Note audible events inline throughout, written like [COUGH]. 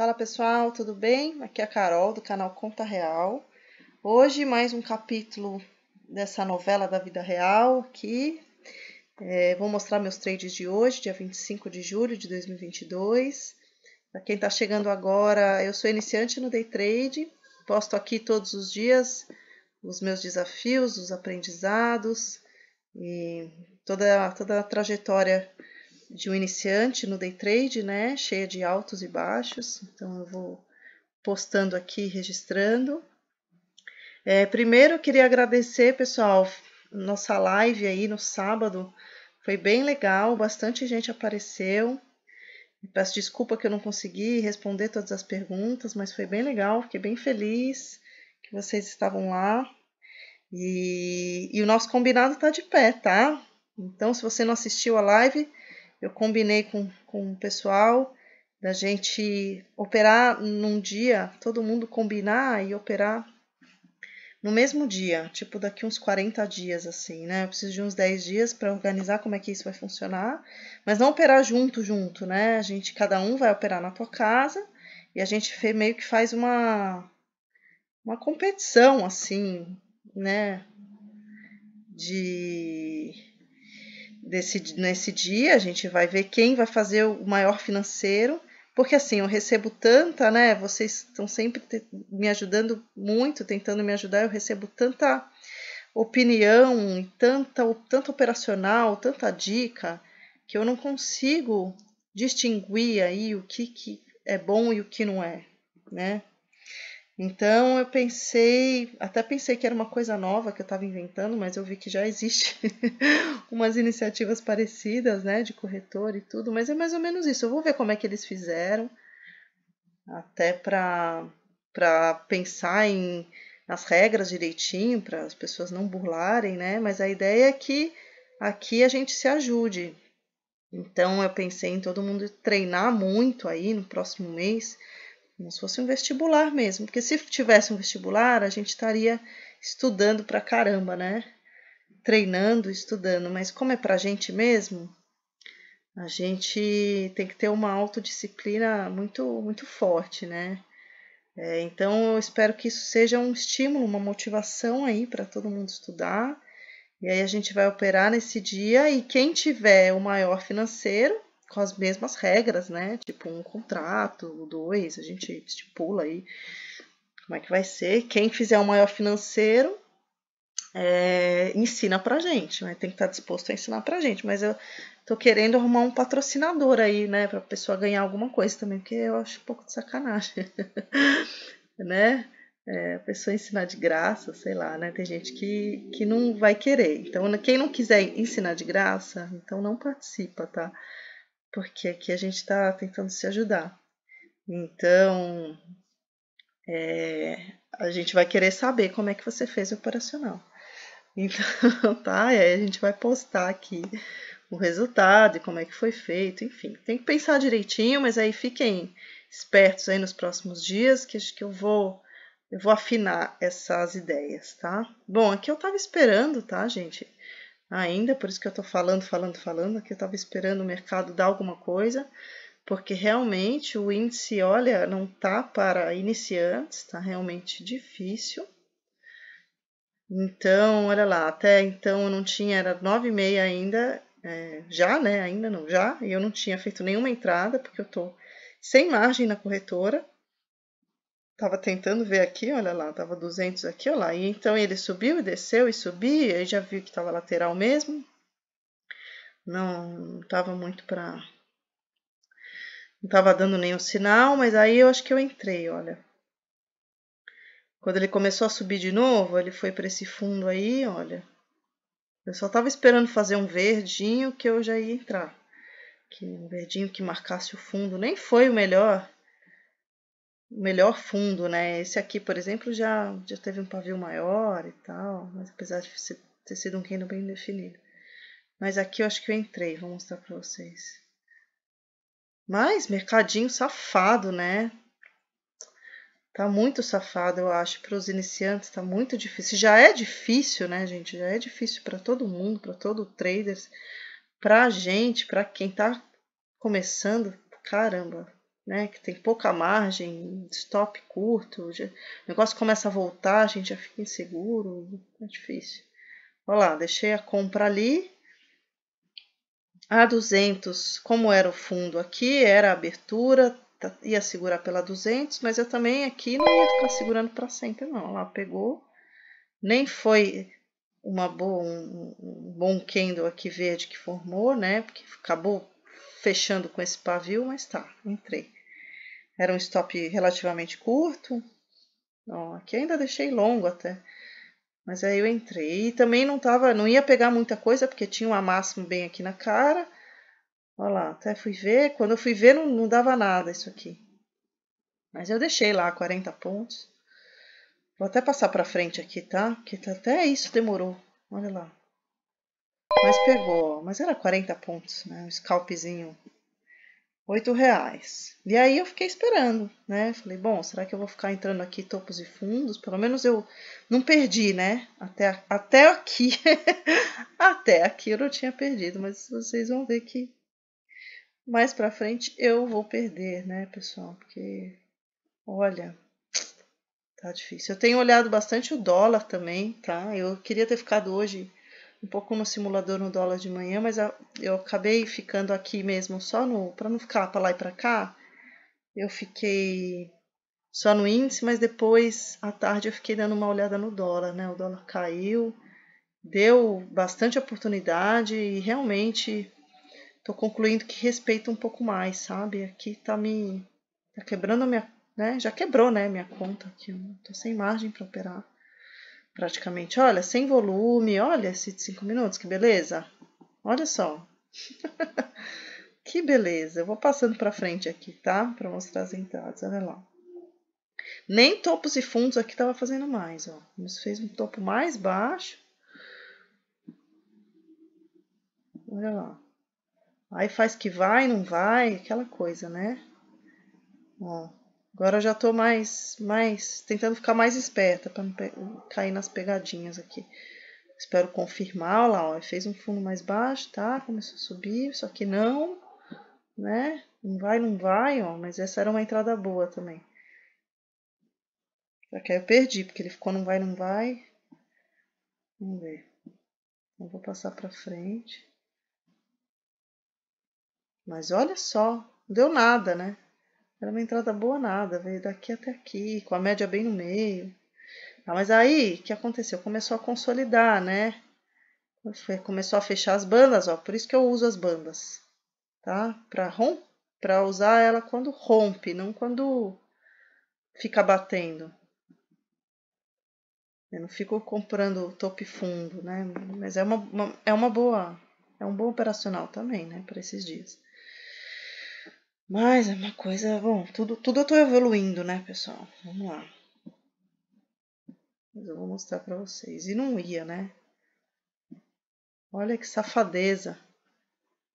Fala pessoal, tudo bem? Aqui é a Carol do canal Conta Real. Hoje mais um capítulo dessa novela da vida real aqui. É, vou mostrar meus trades de hoje, dia 25 de julho de 2022. Para quem está chegando agora, eu sou iniciante no day trade. Posto aqui todos os dias os meus desafios, os aprendizados e toda, toda a trajetória de um iniciante no day trade, né? Cheia de altos e baixos. Então eu vou postando aqui, registrando. É, primeiro eu queria agradecer, pessoal, nossa live aí no sábado. Foi bem legal, bastante gente apareceu. Peço desculpa que eu não consegui responder todas as perguntas, mas foi bem legal, fiquei bem feliz que vocês estavam lá. E, e o nosso combinado está de pé, tá? Então, se você não assistiu a live, eu combinei com, com o pessoal da gente operar num dia, todo mundo combinar e operar no mesmo dia, tipo daqui uns 40 dias, assim, né? Eu preciso de uns 10 dias para organizar como é que isso vai funcionar, mas não operar junto, junto, né? A gente, cada um vai operar na tua casa e a gente meio que faz uma, uma competição, assim, né? De desse, nesse dia, a gente vai ver quem vai fazer o maior financeiro, porque assim, eu recebo tanta, né? Vocês estão sempre te, me ajudando muito, tentando me ajudar, eu recebo tanta opinião, tanta, tanto operacional, tanta dica, que eu não consigo distinguir aí o que, que é bom e o que não é, né? Então eu pensei, até pensei que era uma coisa nova que eu estava inventando, mas eu vi que já existe [LAUGHS] umas iniciativas parecidas, né, de corretor e tudo, mas é mais ou menos isso. Eu vou ver como é que eles fizeram, até para pensar em, nas regras direitinho, para as pessoas não burlarem, né, mas a ideia é que aqui a gente se ajude. Então eu pensei em todo mundo treinar muito aí no próximo mês como se fosse um vestibular mesmo. Porque se tivesse um vestibular, a gente estaria estudando pra caramba, né? Treinando, estudando. Mas como é pra gente mesmo, a gente tem que ter uma autodisciplina muito, muito forte, né? É, então, eu espero que isso seja um estímulo, uma motivação aí para todo mundo estudar. E aí a gente vai operar nesse dia e quem tiver o maior financeiro com as mesmas regras, né? Tipo, um contrato, dois, a gente estipula aí como é que vai ser. Quem fizer o maior financeiro é, ensina pra gente, né? Tem que estar tá disposto a ensinar pra gente. Mas eu tô querendo arrumar um patrocinador aí, né? Pra pessoa ganhar alguma coisa também, porque eu acho um pouco de sacanagem, [LAUGHS] né? É, a pessoa ensinar de graça, sei lá, né? Tem gente que, que não vai querer. Então, quem não quiser ensinar de graça, então não participa, tá? porque aqui a gente está tentando se ajudar. Então, é, a gente vai querer saber como é que você fez o operacional. Então, [LAUGHS] tá? E aí a gente vai postar aqui o resultado e como é que foi feito, enfim. Tem que pensar direitinho, mas aí fiquem espertos aí nos próximos dias, que acho que eu vou eu vou afinar essas ideias, tá? Bom, aqui eu tava esperando, tá, gente? ainda, por isso que eu estou falando, falando, falando, que eu estava esperando o mercado dar alguma coisa, porque realmente o índice, olha, não tá para iniciantes, tá realmente difícil. Então, olha lá, até então eu não tinha, era 9,5 ainda, é, já, né? Ainda não, já, e eu não tinha feito nenhuma entrada, porque eu estou sem margem na corretora. Tava tentando ver aqui, olha lá, tava 200 aqui, olha lá. E então ele subiu e desceu e subiu aí já viu que tava lateral mesmo. Não, tava muito para Não tava dando nenhum sinal, mas aí eu acho que eu entrei, olha. Quando ele começou a subir de novo, ele foi para esse fundo aí, olha. Eu só tava esperando fazer um verdinho que eu já ia entrar. Que um verdinho que marcasse o fundo, nem foi o melhor melhor fundo, né? Esse aqui, por exemplo, já, já teve um pavio maior e tal, mas apesar de ter sido um reino bem definido. Mas aqui eu acho que eu entrei, vou mostrar para vocês. Mas mercadinho safado, né? Tá muito safado, eu acho, para os iniciantes tá muito difícil. Já é difícil, né, gente? Já é difícil para todo mundo, para todo trader, para a gente, para quem tá começando. Caramba, né, que tem pouca margem, stop curto, já, o negócio começa a voltar, a gente já fica inseguro, é difícil. Olha lá, deixei a compra ali. A 200, como era o fundo aqui, era a abertura, tá, ia segurar pela 200, mas eu também aqui não ia ficar segurando para sempre, não. Lá pegou, nem foi uma boa, um, um bom candle aqui verde que formou, né? Porque acabou fechando com esse pavio, mas tá, entrei. Era um stop relativamente curto, ó, aqui ainda deixei longo até, mas aí eu entrei. E também não tava, não ia pegar muita coisa, porque tinha uma máxima bem aqui na cara. Olha lá, até fui ver, quando eu fui ver não, não dava nada isso aqui. Mas eu deixei lá 40 pontos. Vou até passar para frente aqui, tá? Porque tá, até isso demorou. Olha lá. Mas pegou, mas era 40 pontos, né? Um scalpzinho, 8 reais. E aí eu fiquei esperando, né? Falei, bom, será que eu vou ficar entrando aqui topos e fundos? Pelo menos eu não perdi, né? Até, até aqui, [LAUGHS] até aqui eu não tinha perdido, mas vocês vão ver que mais pra frente eu vou perder, né, pessoal? Porque, olha, tá difícil. Eu tenho olhado bastante o dólar também, tá? Eu queria ter ficado hoje um pouco no simulador no dólar de manhã, mas eu acabei ficando aqui mesmo só no para não ficar para lá e para cá. Eu fiquei só no índice, mas depois à tarde eu fiquei dando uma olhada no dólar, né? O dólar caiu, deu bastante oportunidade e realmente estou concluindo que respeita um pouco mais, sabe? Aqui tá me tá quebrando a minha, né? Já quebrou, né, minha conta aqui, eu tô sem margem para operar praticamente. Olha, sem volume, olha esse de 5 minutos, que beleza. Olha só. [LAUGHS] que beleza. Eu vou passando para frente aqui, tá? Para mostrar as entradas, olha lá. Nem topos e fundos aqui estava fazendo mais, ó. Mas fez um topo mais baixo. Olha lá. Aí faz que vai, não vai, aquela coisa, né? Ó. Agora já tô mais, mais tentando ficar mais esperta para não cair nas pegadinhas aqui. Espero confirmar, olha lá, ó, fez um fundo mais baixo, tá? Começou a subir, só que não, né? Não vai, não vai, ó, mas essa era uma entrada boa também. Só que aí eu perdi, porque ele ficou não vai, não vai. Vamos ver. Eu vou passar para frente. Mas olha só, não deu nada, né? Era uma entrada boa nada, veio daqui até aqui, com a média bem no meio. Ah, mas aí, o que aconteceu? Começou a consolidar, né? Começou a fechar as bandas, ó. Por isso que eu uso as bandas, tá? Pra, romp... pra usar ela quando rompe, não quando fica batendo. Eu não fico comprando top fundo, né? Mas é uma, uma, é uma boa, é um bom operacional também, né? Para esses dias. Mas é uma coisa. Bom, tudo, tudo eu tô evoluindo, né, pessoal? Vamos lá. Mas eu vou mostrar pra vocês. E não ia, né? Olha que safadeza.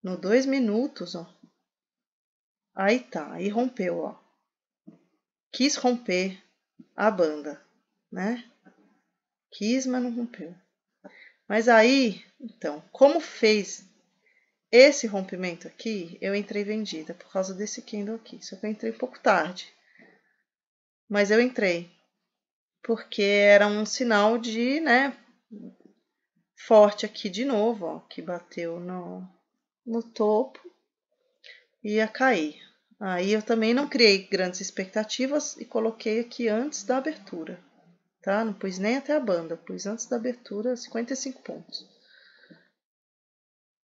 No dois minutos, ó. Aí tá, aí rompeu, ó. Quis romper a banda, né? Quis, mas não rompeu. Mas aí, então, como fez esse rompimento aqui, eu entrei vendida por causa desse candle aqui. Só que eu entrei um pouco tarde. Mas eu entrei. Porque era um sinal de, né, forte aqui de novo, ó, que bateu no, no topo e ia cair. Aí eu também não criei grandes expectativas e coloquei aqui antes da abertura, tá? Não pus nem até a banda, pus antes da abertura 55 pontos.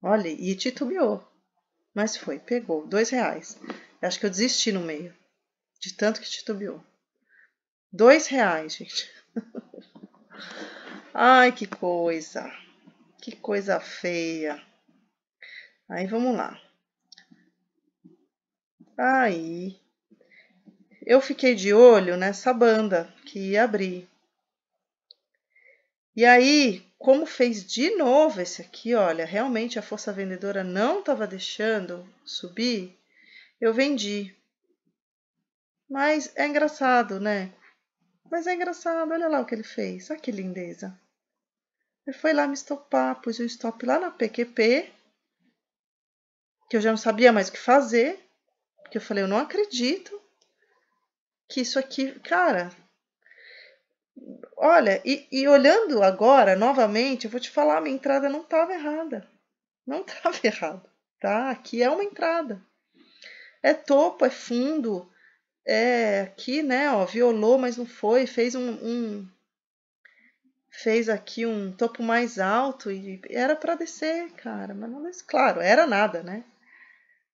Olha, e titubeou. Mas foi, pegou, dois reais. Acho que eu desisti no meio, de tanto que titubeou. Dois reais, gente. [LAUGHS] Ai, que coisa. Que coisa feia. Aí, vamos lá. Aí, eu fiquei de olho nessa banda que ia abrir. E aí, como fez de novo esse aqui, olha, realmente a força vendedora não estava deixando subir, eu vendi. Mas é engraçado, né? Mas é engraçado, olha lá o que ele fez, olha que lindeza. Ele foi lá me estopar, pus o stop lá na PQP, que eu já não sabia mais o que fazer, porque eu falei, eu não acredito que isso aqui, cara, Olha, e, e olhando agora novamente, eu vou te falar, minha entrada não estava errada. Não estava [LAUGHS] errada, tá? Aqui é uma entrada. É topo, é fundo, é aqui, né? Ó, violou, mas não foi, fez um, um fez aqui um topo mais alto e era para descer, cara, mas não desce. Claro, era nada, né?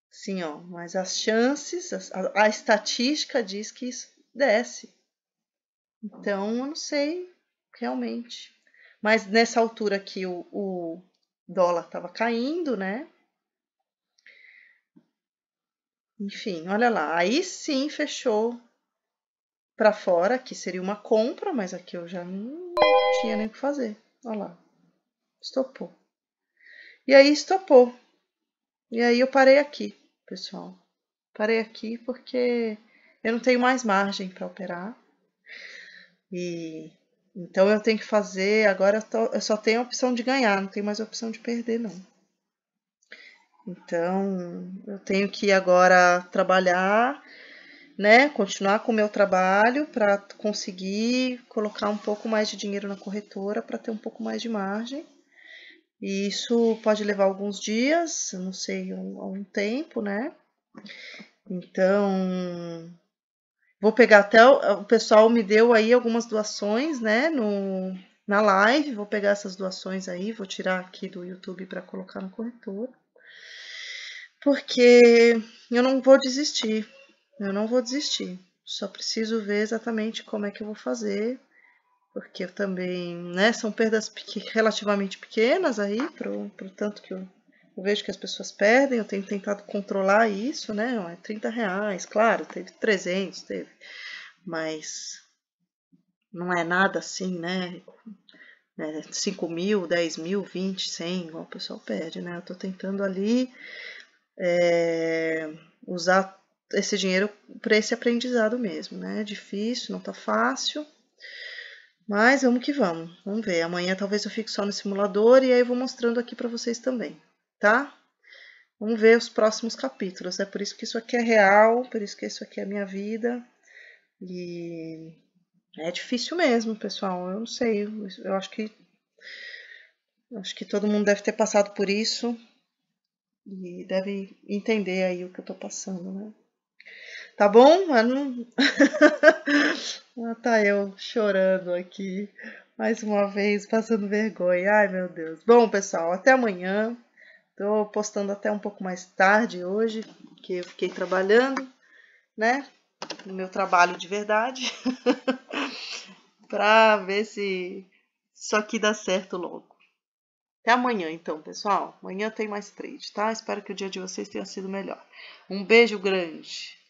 Sim, ó, mas as chances, a, a estatística diz que isso desce. Então, eu não sei realmente. Mas nessa altura que o, o dólar estava caindo, né? Enfim, olha lá. Aí sim fechou para fora, que seria uma compra, mas aqui eu já não tinha nem o que fazer. Olha lá. Estopou. E aí estopou. E aí eu parei aqui, pessoal. Parei aqui porque eu não tenho mais margem para operar. E então eu tenho que fazer. Agora eu, tô, eu só tenho a opção de ganhar, não tenho mais a opção de perder, não. Então eu tenho que agora trabalhar, né? Continuar com o meu trabalho para conseguir colocar um pouco mais de dinheiro na corretora para ter um pouco mais de margem. E isso pode levar alguns dias, não sei, um, um tempo, né? Então, Vou pegar até o, o pessoal me deu aí algumas doações, né, no, na live. Vou pegar essas doações aí, vou tirar aqui do YouTube para colocar no corretor, Porque eu não vou desistir. Eu não vou desistir. Só preciso ver exatamente como é que eu vou fazer, porque eu também, né, são perdas pequ relativamente pequenas aí pro, pro tanto que eu eu vejo que as pessoas perdem, eu tenho tentado controlar isso, né? É 30 reais, claro, teve 300, teve. Mas não é nada assim, né? né 5 mil, 10 mil, 20, 100, igual o pessoal perde, né? Eu tô tentando ali é, usar esse dinheiro para esse aprendizado mesmo, né? É difícil, não tá fácil. Mas vamos que vamos. Vamos ver. Amanhã talvez eu fique só no simulador e aí eu vou mostrando aqui para vocês também tá? Vamos ver os próximos capítulos. É né? por isso que isso aqui é real, por isso que isso aqui é minha vida. E é difícil mesmo, pessoal. Eu não sei, eu acho que acho que todo mundo deve ter passado por isso e deve entender aí o que eu tô passando, né? Tá bom? Mas não... [LAUGHS] ah, tá eu chorando aqui mais uma vez, passando vergonha. Ai, meu Deus. Bom, pessoal, até amanhã. Estou postando até um pouco mais tarde hoje, porque eu fiquei trabalhando, né? No meu trabalho de verdade, [LAUGHS] para ver se isso aqui dá certo logo. Até amanhã, então, pessoal. Amanhã tem mais trade, tá? Espero que o dia de vocês tenha sido melhor. Um beijo grande.